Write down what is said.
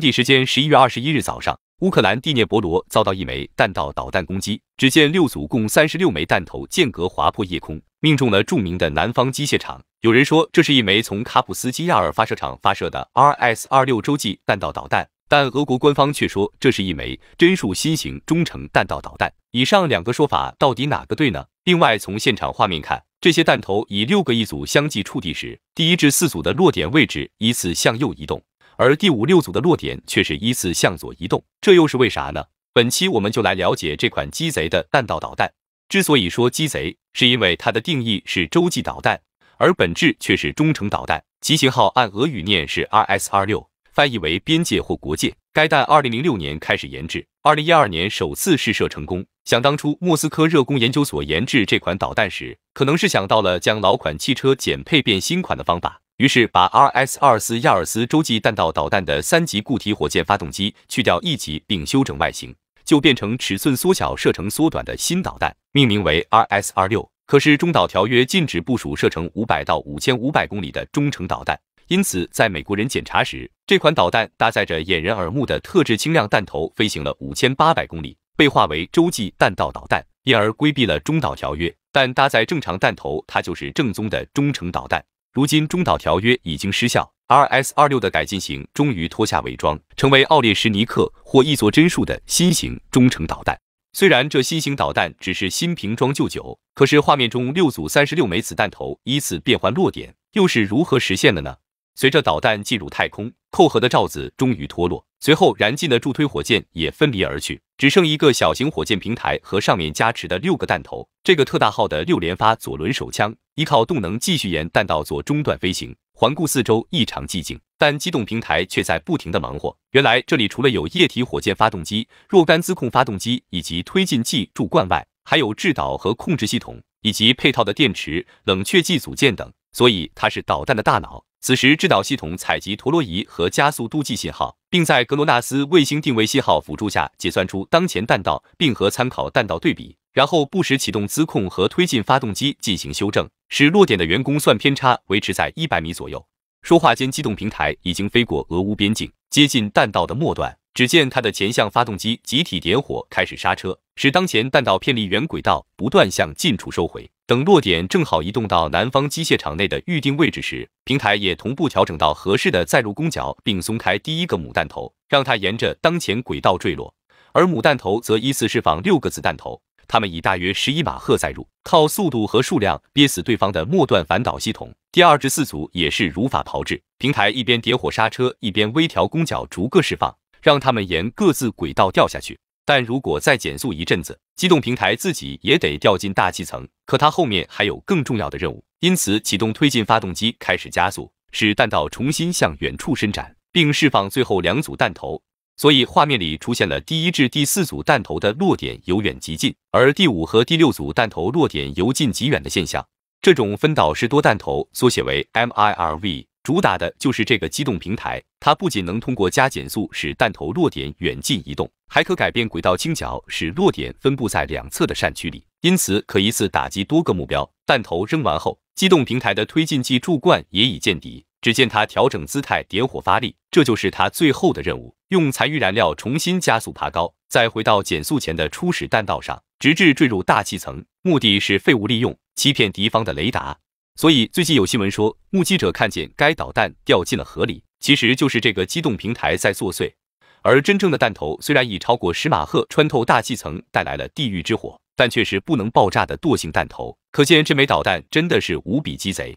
当地时间十一月二十一日早上，乌克兰蒂涅伯罗遭到一枚弹道导弹攻击。只见六组共三十六枚弹头间隔划破夜空，命中了著名的南方机械厂。有人说这是一枚从卡普斯基亚尔发射场发射的 RS-26 洲际弹道导弹，但俄国官方却说这是一枚真数新型中程弹道导弹。以上两个说法到底哪个对呢？另外，从现场画面看，这些弹头以六个一组相继触地时，第一至四组的落点位置依次向右移动。而第五六组的落点却是依次向左移动，这又是为啥呢？本期我们就来了解这款“鸡贼”的弹道导弹。之所以说“鸡贼”，是因为它的定义是洲际导弹，而本质却是中程导弹。其型号按俄语念是 RS-26，翻译为边界或国界。该弹二零零六年开始研制，二零一二年首次试射成功。想当初莫斯科热工研究所研制这款导弹时，可能是想到了将老款汽车减配变新款的方法。于是把 R S 二四亚尔斯洲际弹道导弹的三级固体火箭发动机去掉一级，并修整外形，就变成尺寸缩小、射程缩短的新导弹，命名为 R S 二六。可是中导条约禁止部署射程五百到五千五百公里的中程导弹，因此在美国人检查时，这款导弹搭载着掩人耳目的特制轻量弹头，飞行了五千八百公里，被划为洲际弹道导弹，因而规避了中导条约。但搭载正常弹头，它就是正宗的中程导弹。如今中导条约已经失效，RS 二六的改进型终于脱下伪装，成为奥列什尼克或易作真树的新型中程导弹。虽然这新型导弹只是新瓶装旧酒，可是画面中六组三十六枚子弹头依次变换落点，又是如何实现的呢？随着导弹进入太空，扣合的罩子终于脱落，随后燃尽的助推火箭也分离而去，只剩一个小型火箭平台和上面加持的六个弹头，这个特大号的六连发左轮手枪。依靠动能继续沿弹道做中段飞行，环顾四周异常寂静，但机动平台却在不停的忙活。原来这里除了有液体火箭发动机、若干自控发动机以及推进剂注罐外，还有制导和控制系统以及配套的电池、冷却剂组件等，所以它是导弹的大脑。此时制导系统采集陀螺仪和加速度计信号，并在格罗纳斯卫星定位信号辅助下解算出当前弹道，并和参考弹道对比，然后不时启动自控和推进发动机进行修正。使落点的员工算偏差维持在一百米左右。说话间，机动平台已经飞过俄乌边境，接近弹道的末端。只见它的前向发动机集体点火，开始刹车，使当前弹道偏离原轨道，不断向近处收回。等落点正好移动到南方机械厂内的预定位置时，平台也同步调整到合适的载入攻角，并松开第一个母弹头，让它沿着当前轨道坠落。而母弹头则依次释放六个子弹头。他们以大约十一马赫载入，靠速度和数量憋死对方的末段反导系统。第二至四组也是如法炮制，平台一边点火刹车，一边微调攻角，逐个释放，让他们沿各自轨道掉下去。但如果再减速一阵子，机动平台自己也得掉进大气层。可它后面还有更重要的任务，因此启动推进发动机，开始加速，使弹道重新向远处伸展，并释放最后两组弹头。所以画面里出现了第一至第四组弹头的落点由远及近，而第五和第六组弹头落点由近及远的现象。这种分导式多弹头缩写为 MIRV，主打的就是这个机动平台。它不仅能通过加减速使弹头落点远近移动，还可改变轨道倾角，使落点分布在两侧的扇区里，因此可一次打击多个目标。弹头扔完后，机动平台的推进剂柱罐也已见底。只见他调整姿态，点火发力，这就是他最后的任务，用残余燃料重新加速爬高，再回到减速前的初始弹道上，直至坠入大气层，目的是废物利用，欺骗敌方的雷达。所以最近有新闻说，目击者看见该导弹掉进了河里，其实就是这个机动平台在作祟。而真正的弹头虽然已超过十马赫穿透大气层，带来了地狱之火，但却是不能爆炸的惰性弹头。可见这枚导弹真的是无比鸡贼。